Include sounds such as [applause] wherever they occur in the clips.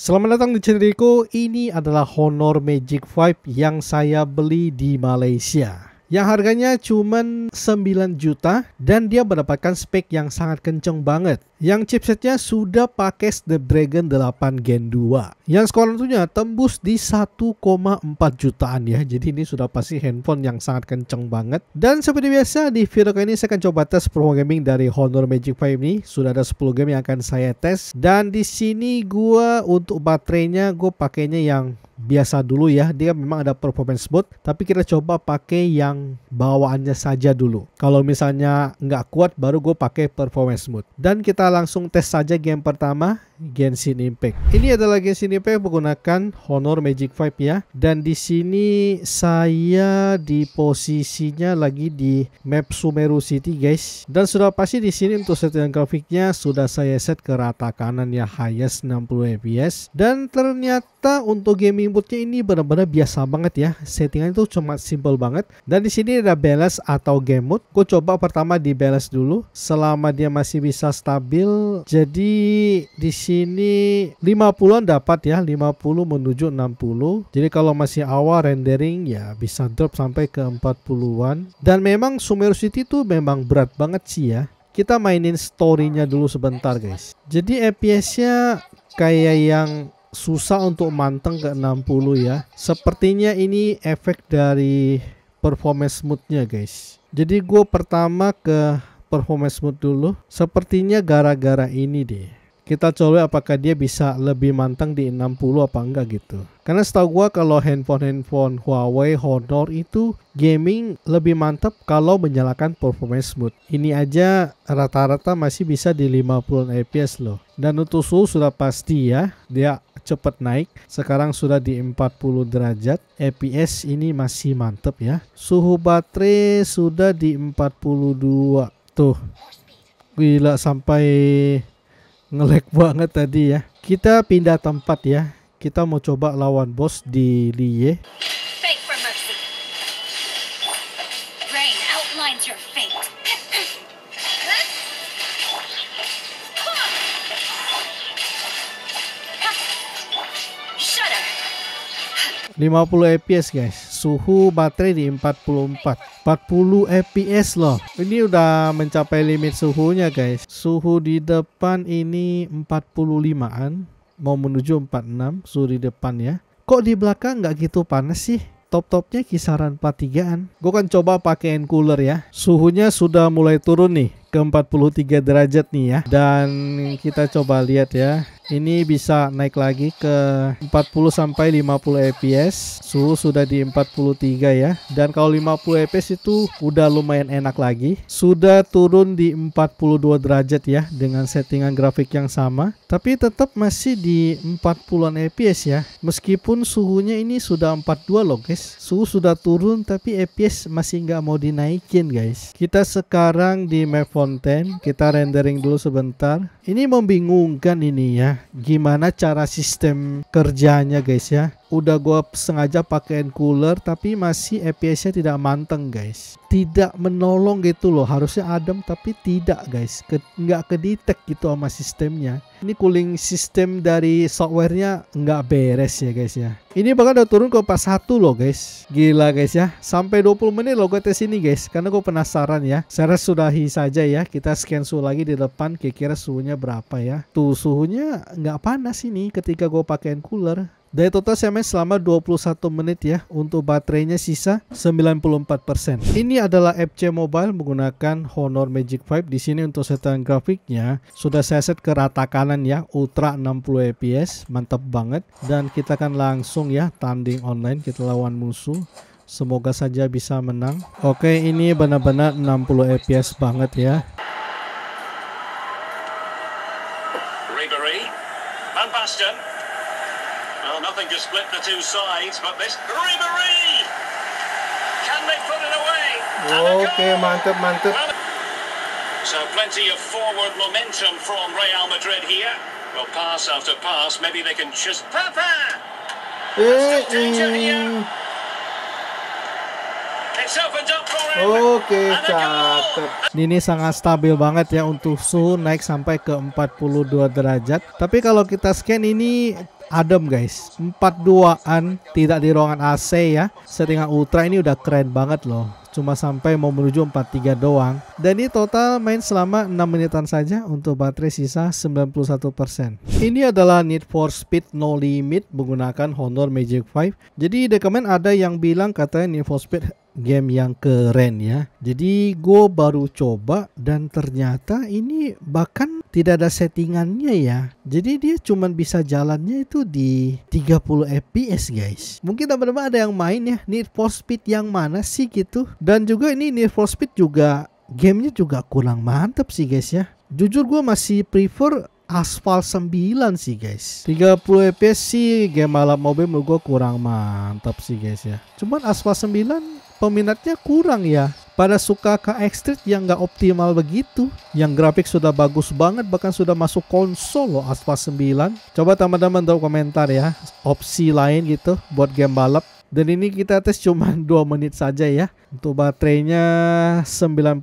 Selamat datang di Cendriku, ini adalah Honor Magic 5 yang saya beli di Malaysia yang harganya cuma 9 juta dan dia mendapatkan spek yang sangat kenceng banget yang chipsetnya sudah pakai Snapdragon 8 Gen 2 yang skor tentunya tembus di 1,4 jutaan ya jadi ini sudah pasti handphone yang sangat kenceng banget dan seperti biasa di video kali ini saya akan coba tes promo gaming dari Honor Magic 5 ini sudah ada 10 game yang akan saya tes dan di sini gua untuk baterainya gue pakainya yang biasa dulu ya dia memang ada performance mode tapi kita coba pakai yang bawaannya saja dulu kalau misalnya nggak kuat baru gue pakai performance mode dan kita langsung tes saja game pertama, Genshin Impact. Ini adalah Genshin Impact menggunakan Honor Magic 5 ya. Dan di sini saya di posisinya lagi di map Sumeru City guys. Dan sudah pasti di sini untuk setting grafiknya sudah saya set ke rata kanan ya highest 60 fps. Dan ternyata untuk game inputnya ini benar-benar biasa banget ya. Settingan itu cuma simple banget. Dan di sini ada balance atau game mode. Gue coba pertama di balance dulu. Selama dia masih bisa stabil jadi di sini 50-an dapat ya, 50 menuju 60. Jadi kalau masih awal rendering ya bisa drop sampai ke 40-an. Dan memang Sumeru City itu memang berat banget sih ya. Kita mainin story-nya dulu sebentar guys. Jadi FPS-nya kayak yang susah untuk manteng ke 60 ya. Sepertinya ini efek dari performance mode-nya guys. Jadi gue pertama ke performance mode dulu. Sepertinya gara-gara ini deh. Kita coba apakah dia bisa lebih mantang di 60 apa enggak gitu. Karena setahu gua kalau handphone-handphone Huawei, Honor itu gaming lebih mantap kalau menyalakan performance mode. Ini aja rata-rata masih bisa di 50 fps loh. Dan untuk suhu sudah pasti ya, dia cepat naik. Sekarang sudah di 40 derajat. fps ini masih mantap ya. Suhu baterai sudah di 42 Tuh. Gila sampai ngelek [laughs] banget tadi ya. Kita pindah tempat ya. Kita mau coba lawan bos di Liye. Lima puluh fps guys, suhu baterai di 44 40 fps loh ini udah mencapai limit suhunya guys suhu di depan ini 45an mau menuju 46 suhu di depan ya kok di belakang nggak gitu panas sih top-topnya kisaran 43an gue kan coba pakein cooler ya suhunya sudah mulai turun nih ke 43 derajat nih ya dan kita coba lihat ya ini bisa naik lagi ke 40 sampai 50 fps suhu sudah di 43 ya dan kalau 50 fps itu udah lumayan enak lagi sudah turun di 42 derajat ya dengan settingan grafik yang sama tapi tetap masih di 40-an fps ya meskipun suhunya ini sudah 42 loh guys suhu sudah turun tapi fps masih nggak mau dinaikin guys kita sekarang di map konten kita rendering dulu sebentar ini membingungkan ini ya gimana cara sistem kerjanya guys ya udah gue sengaja pakaiin cooler tapi masih FPS-nya tidak manteng guys tidak menolong gitu loh harusnya adem tapi tidak guys ke, nggak kedetek gitu sama sistemnya ini cooling sistem dari softwarenya nggak beres ya guys ya ini bahkan udah turun ke pas satu loh guys gila guys ya sampai 20 menit loh gue tes ini guys karena gue penasaran ya saya sudahi saja ya kita scan suhu lagi di depan kira-kira suhunya berapa ya tuh suhunya nggak panas ini ketika gue pakaiin cooler Daya total SMS selama 21 menit ya, untuk baterainya sisa 94%. Ini adalah FC Mobile menggunakan Honor Magic 5. Di sini untuk setelan grafiknya sudah saya set ke rata kanan ya, Ultra 60 fps, mantap banget. Dan kita akan langsung ya tanding online, kita lawan musuh. Semoga saja bisa menang. Oke, ini benar-benar 60 fps banget ya. split the two sides, but this Ribery can they put it away? Okay, mantap, mantap. So plenty of forward momentum from Real Madrid here. Well, pass after pass, maybe they can just... Papa! Eh, eh. Oke, cakep. Ini sangat stabil banget ya untuk suhu naik sampai ke 42 derajat. Tapi kalau kita scan ini adem guys 42an tidak di ruangan AC ya settingan ultra ini udah keren banget loh cuma sampai mau menuju 43 doang dan ini total main selama 6 menitan saja untuk baterai sisa 91% ini adalah Need for Speed No Limit menggunakan Honor Magic 5 jadi di komen ada yang bilang katanya Need for Speed game yang keren ya. Jadi gue baru coba dan ternyata ini bahkan tidak ada settingannya ya. Jadi dia cuma bisa jalannya itu di 30 FPS guys. Mungkin teman-teman ada yang main ya Need for Speed yang mana sih gitu. Dan juga ini Need for Speed juga gamenya juga kurang mantep sih guys ya. Jujur gue masih prefer Asphalt 9 sih guys 30 fps sih game balap mobil gue kurang mantap sih guys ya Cuman Asphalt 9 peminatnya kurang ya. Pada suka KX Street yang nggak optimal begitu. Yang grafik sudah bagus banget bahkan sudah masuk konsol loh Aspa 9. Coba teman-teman tahu komentar ya opsi lain gitu buat game balap dan ini kita tes cuma 2 [laughs] menit saja ya. Untuk baterainya 90%.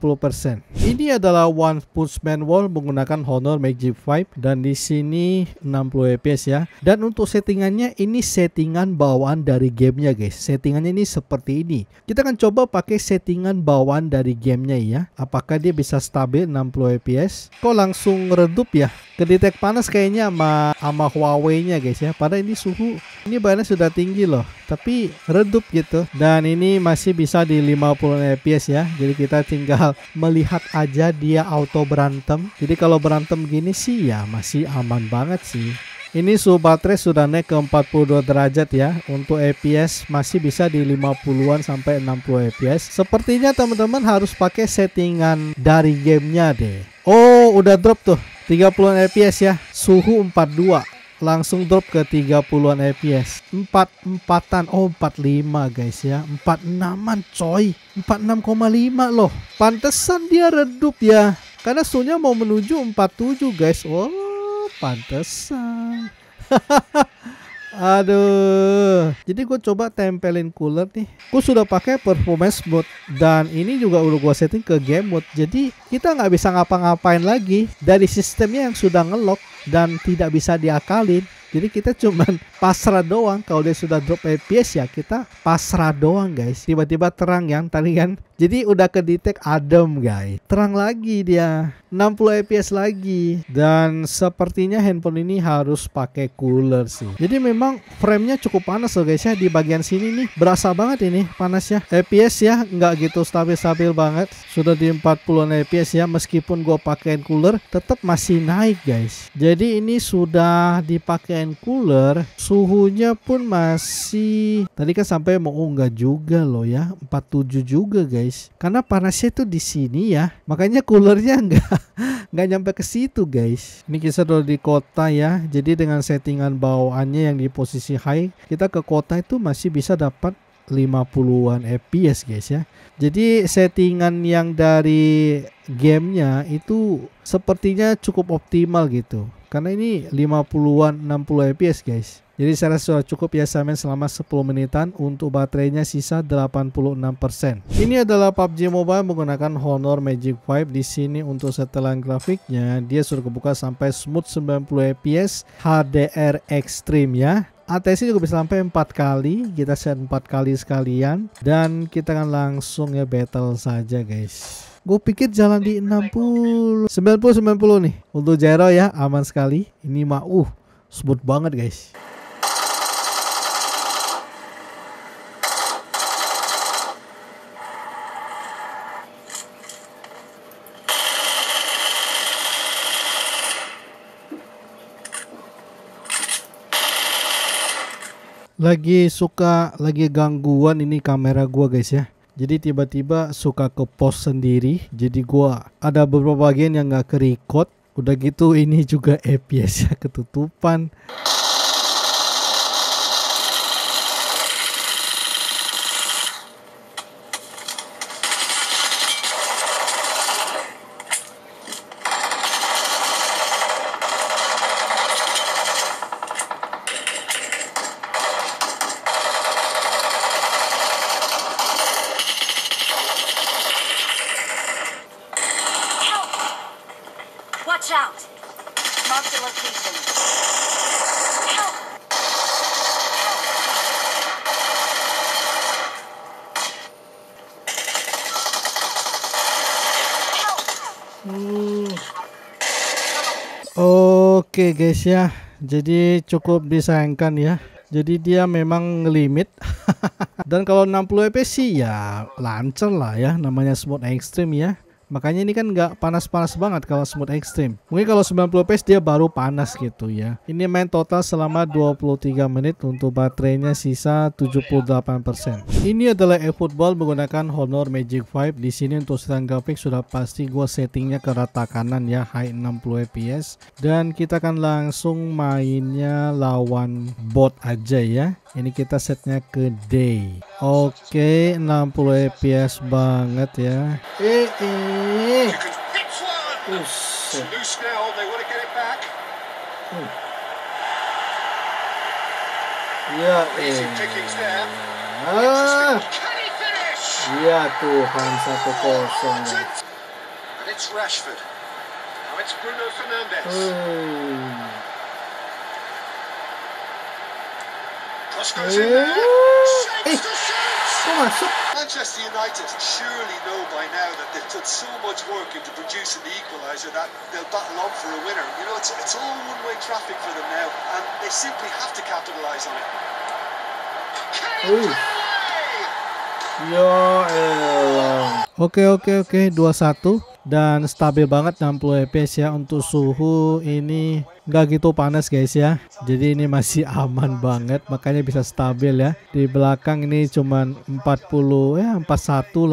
Ini adalah One Punch Man Wall menggunakan Honor Magic 5 dan di sini 60 fps ya. Dan untuk settingannya ini settingan bawaan dari gamenya guys. Settingannya ini seperti ini. Kita akan coba pakai settingan bawaan dari gamenya ya. Apakah dia bisa stabil 60 fps? Kok langsung redup ya? Kedetek panas kayaknya sama, sama Huawei-nya guys ya. Padahal ini suhu ini bahannya sudah tinggi loh. Tapi redup gitu dan ini masih bisa di 50 fps ya jadi kita tinggal melihat aja dia auto berantem jadi kalau berantem gini sih ya masih aman banget sih ini suhu baterai sudah naik ke 42 derajat ya. Untuk FPS masih bisa di 50-an sampai 60 FPS. Sepertinya teman-teman harus pakai settingan dari gamenya deh. Oh, udah drop tuh. 30 FPS ya. Suhu 42 langsung drop ke 30-an FPS. 4-4an, oh 45 guys ya. 46-an coy. 46,5 loh. Pantesan dia redup ya. Karena sunya mau menuju 47 guys. Oh, pantesan. [laughs] Aduh. Jadi gue coba tempelin cooler nih. Gue sudah pakai performance mode dan ini juga udah gue setting ke game mode. Jadi kita nggak bisa ngapa-ngapain lagi dari sistemnya yang sudah ngelock dan tidak bisa diakalin. Jadi kita cuman [laughs] pasrah doang kalau dia sudah drop FPS ya kita pasrah doang guys. Tiba-tiba terang yang tadi kan. Jadi udah ke detect adem guys. Terang lagi dia 60 FPS lagi dan sepertinya handphone ini harus pakai cooler sih. Jadi memang framenya cukup panas loh guys ya di bagian sini nih berasa banget ini panasnya. FPS ya nggak gitu stabil-stabil banget. Sudah di 40 FPS ya meskipun gua pakaiin cooler tetap masih naik guys. Jadi ini sudah dipakai and cooler suhunya pun masih tadi kan sampai mau oh, enggak juga loh ya 47 juga guys karena panasnya tuh di sini ya makanya coolernya enggak [laughs] nggak nyampe ke situ guys ini kita udah di kota ya jadi dengan settingan bawaannya yang di posisi high kita ke kota itu masih bisa dapat 50-an FPS guys ya. Jadi settingan yang dari gamenya itu sepertinya cukup optimal gitu. Karena ini 50-an 60 fps guys. Jadi saya rasa sudah cukup ya Samen ya, selama 10 menitan untuk baterainya sisa 86%. Ini adalah PUBG Mobile menggunakan Honor Magic 5 di sini untuk setelan grafiknya dia sudah kebuka sampai smooth 90 fps HDR Extreme ya. ATC juga bisa sampai empat kali kita set empat kali sekalian dan kita akan langsung ya battle saja guys gue pikir jalan di 60 90 90 nih untuk Jero ya aman sekali ini mah uh smooth banget guys lagi suka lagi gangguan ini kamera gua guys ya jadi tiba-tiba suka ke pos sendiri jadi gua ada beberapa bagian yang nggak ke record udah gitu ini juga FPS [laughs] ya ketutupan Watch out! Mark the location. Oke okay guys ya, jadi cukup disayangkan ya. Jadi dia memang limit [laughs] Dan kalau 60 fps ya lancar lah ya Namanya smooth extreme ya Makanya ini kan nggak panas-panas banget kalau smooth extreme. Mungkin kalau 90 PS dia baru panas gitu ya. Ini main total selama 23 menit untuk baterainya sisa 78%. Ini adalah eFootball menggunakan Honor Magic 5. Di sini untuk serangan grafik sudah pasti gue settingnya ke rata kanan ya high 60 fps dan kita akan langsung mainnya lawan bot aja ya. Ini kita setnya ke day. Oke, okay, 60 fps banget ya. Eh, eh. You could hit one. It's loose now. They want to get it back. Ya eee. Ya Tuhan It's Rashford. Now it's Bruno Fernandes. Hmm. goes in there. the kok masuk? Manchester United surely know by now that they've put so much work into producing the equalizer that they'll battle on for a winner. You know, it's, it's all one-way traffic for them now, and they simply have to capitalize on it. Uy. Yo, eh. Oke oke oke 21 dan stabil banget 60 fps ya untuk suhu ini nggak gitu panas guys ya jadi ini masih [laughs] aman banget makanya bisa stabil ya di belakang ini cuman 40 ya 41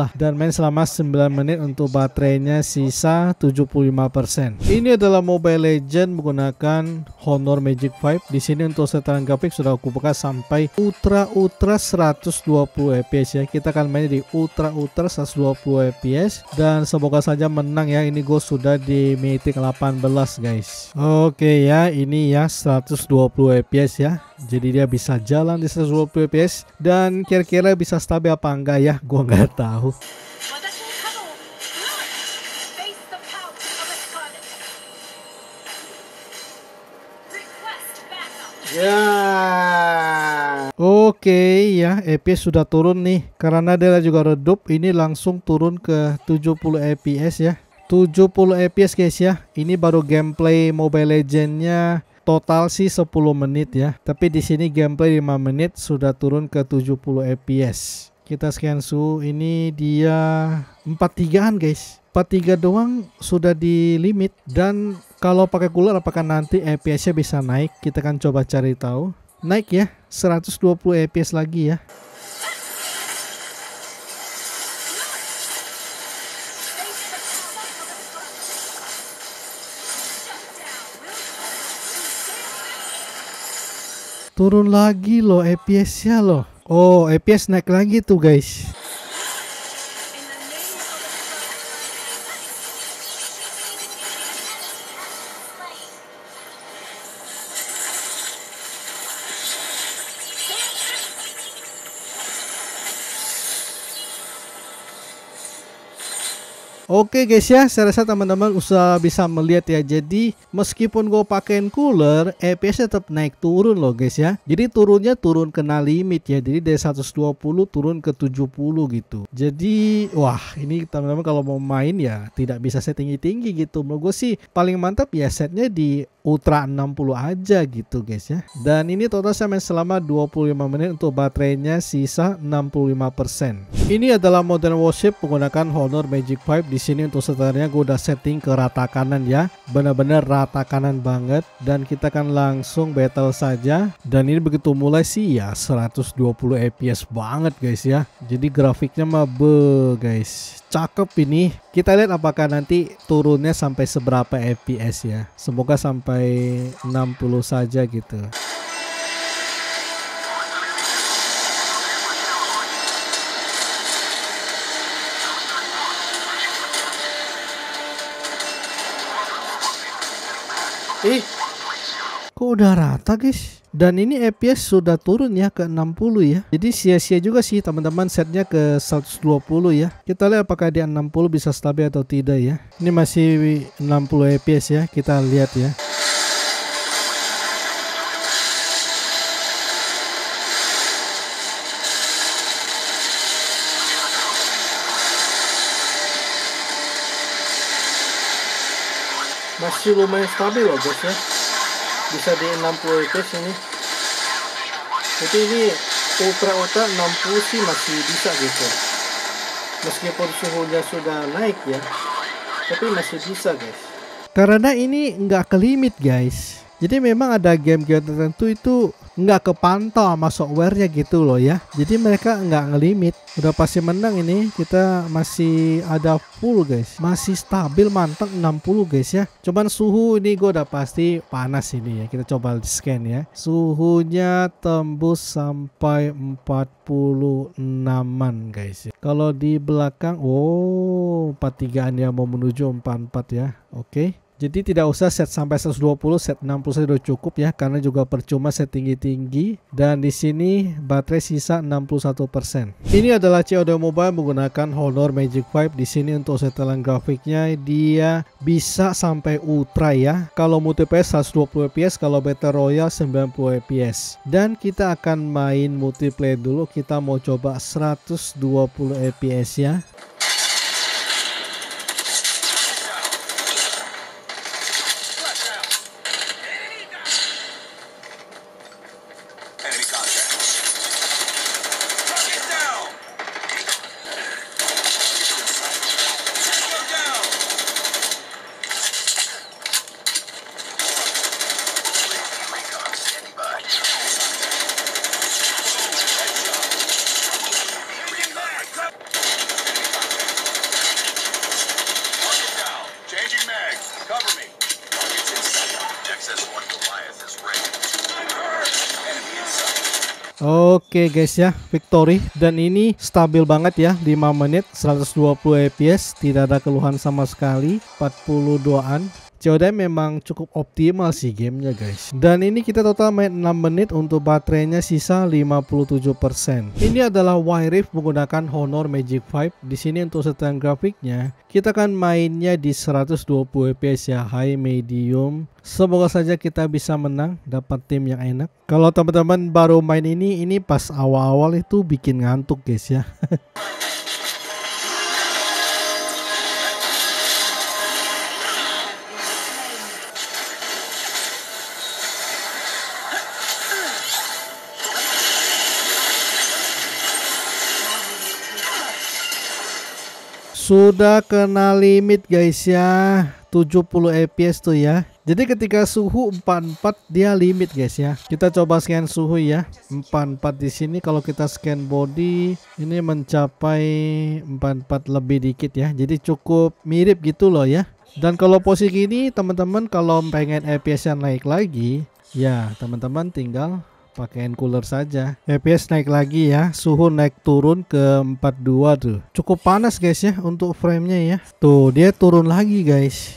lah dan main selama 9 menit untuk baterainya sisa 75% ini adalah Mobile Legend menggunakan Honor Magic 5 di sini untuk setelan grafik sudah aku buka sampai ultra ultra 120 fps ya kita akan main di ultra ultra 120 fps dan semoga saja menang ya ini gue sudah di mythic 18 guys oke okay, Ya ini ya 120 fps ya jadi dia bisa jalan di 120 fps dan kira-kira bisa stabil apa enggak ya gua nggak tahu Yeah. Oke okay, ya, FPS sudah turun nih. Karena dia juga redup, ini langsung turun ke 70 FPS ya. 70 FPS guys ya. Ini baru gameplay Mobile Legendsnya nya total sih 10 menit ya. Tapi di sini gameplay 5 menit sudah turun ke 70 FPS. Kita scan su ini dia 43-an guys. 43 doang sudah di limit dan kalau pakai cooler apakah nanti FPS-nya bisa naik? Kita akan coba cari tahu. Naik ya, 120 FPS lagi ya. turun lagi loh EPS-nya loh. Oh, EPS naik lagi tuh guys. Oke guys ya, saya rasa teman-teman usah bisa melihat ya. Jadi meskipun gue pakein cooler, FPS e tetap naik turun loh guys ya. Jadi turunnya turun kena limit ya. Jadi dari 120 turun ke 70 gitu. Jadi wah ini teman-teman kalau mau main ya tidak bisa setting tinggi gitu. Menurut gue sih paling mantap ya setnya di Ultra 60 aja gitu guys ya Dan ini total saya main selama 25 menit untuk baterainya sisa 65% Ini adalah Modern Warship menggunakan Honor Magic 5 di di sini untuk setelahnya gue udah setting ke rata kanan ya bener-bener rata kanan banget dan kita akan langsung battle saja dan ini begitu mulai sih ya 120 fps banget guys ya jadi grafiknya mah be guys cakep ini kita lihat apakah nanti turunnya sampai seberapa fps ya semoga sampai 60 saja gitu Ih. Kok udah rata guys? Dan ini FPS sudah turun ya ke 60 ya. Jadi sia-sia juga sih teman-teman setnya ke 120 ya. Kita lihat apakah dia 60 bisa stabil atau tidak ya. Ini masih 60 FPS ya. Kita lihat ya. masih lumayan stabil loh ya bisa di 60 fps ini jadi ini ultra ultra 60 sih masih bisa gitu meskipun suhunya sudah naik ya tapi masih bisa guys karena ini nggak ke limit guys jadi memang ada game-game tertentu itu nggak kepantau sama softwarenya gitu loh ya jadi mereka nggak ngelimit udah pasti menang ini kita masih ada full guys masih stabil mantap 60 guys ya cuman suhu ini gue udah pasti panas ini ya kita coba scan ya suhunya tembus sampai 46an guys ya. kalau di belakang oh 43an ya mau menuju 44 ya oke okay. Jadi tidak usah set sampai 120, set 60 saja sudah cukup ya karena juga percuma set tinggi-tinggi dan di sini baterai sisa 61%. Ini adalah COD Mobile menggunakan Honor Magic 5 di sini untuk setelan grafiknya dia bisa sampai ultra ya. Kalau multi multiplayer 120 fps, kalau battle royale 90 fps. Dan kita akan main multiplayer dulu, kita mau coba 120 fps ya. Oke guys ya, victory dan ini stabil banget ya 5 menit 120 fps, tidak ada keluhan sama sekali, 42-an COD memang cukup optimal sih gamenya guys dan ini kita total main 6 menit untuk baterainya sisa 57% ini adalah Y Rift menggunakan Honor Magic 5 di sini untuk setelan grafiknya kita akan mainnya di 120 fps ya high medium Semoga saja kita bisa menang, dapat tim yang enak. Kalau teman-teman baru main ini, ini pas awal-awal itu bikin ngantuk guys ya. [laughs] Sudah kena limit guys ya 70 fps tuh ya jadi ketika suhu 44 dia limit guys ya. Kita coba scan suhu ya. 44 di sini kalau kita scan body ini mencapai 44 lebih dikit ya. Jadi cukup mirip gitu loh ya. Dan kalau posisi ini teman-teman kalau pengen FPS yang naik lagi ya teman-teman tinggal pakai hand cooler saja. FPS naik lagi ya, suhu naik turun ke 42 tuh. Cukup panas guys ya untuk framenya ya. Tuh dia turun lagi guys.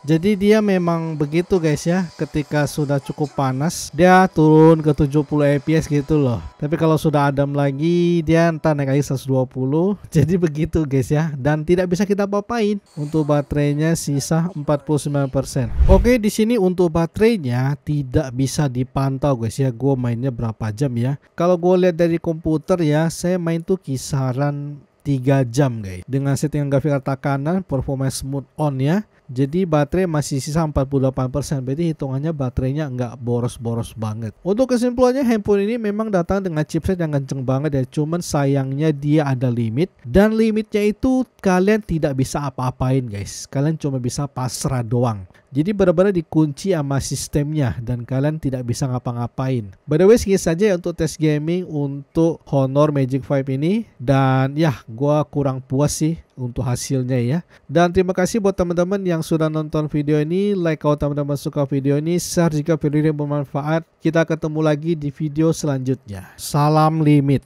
Jadi dia memang begitu guys ya, ketika sudah cukup panas dia turun ke 70 fps gitu loh. Tapi kalau sudah adem lagi dia entah naik lagi 120. [laughs] Jadi begitu guys ya dan tidak bisa kita papain. Untuk baterainya sisa 49%. Oke, di sini untuk baterainya tidak bisa dipantau guys ya. Gue mainnya berapa jam ya. Kalau gue lihat dari komputer ya, saya main tuh kisaran 3 jam guys dengan settingan grafik rata kanan Performance smooth on ya jadi baterai masih sisa 48%, berarti hitungannya baterainya nggak boros-boros banget. Untuk kesimpulannya, handphone ini memang datang dengan chipset yang kenceng banget ya, cuman sayangnya dia ada limit. Dan limitnya itu kalian tidak bisa apa-apain guys, kalian cuma bisa pasrah doang. Jadi benar-benar dikunci sama sistemnya dan kalian tidak bisa ngapa-ngapain. By the way, segini saja ya untuk tes gaming untuk Honor Magic 5 ini. Dan ya, gue kurang puas sih untuk hasilnya ya. Dan terima kasih buat teman-teman yang sudah nonton video ini. Like kalau teman-teman suka video ini, share jika video ini bermanfaat. Kita ketemu lagi di video selanjutnya. Salam limit.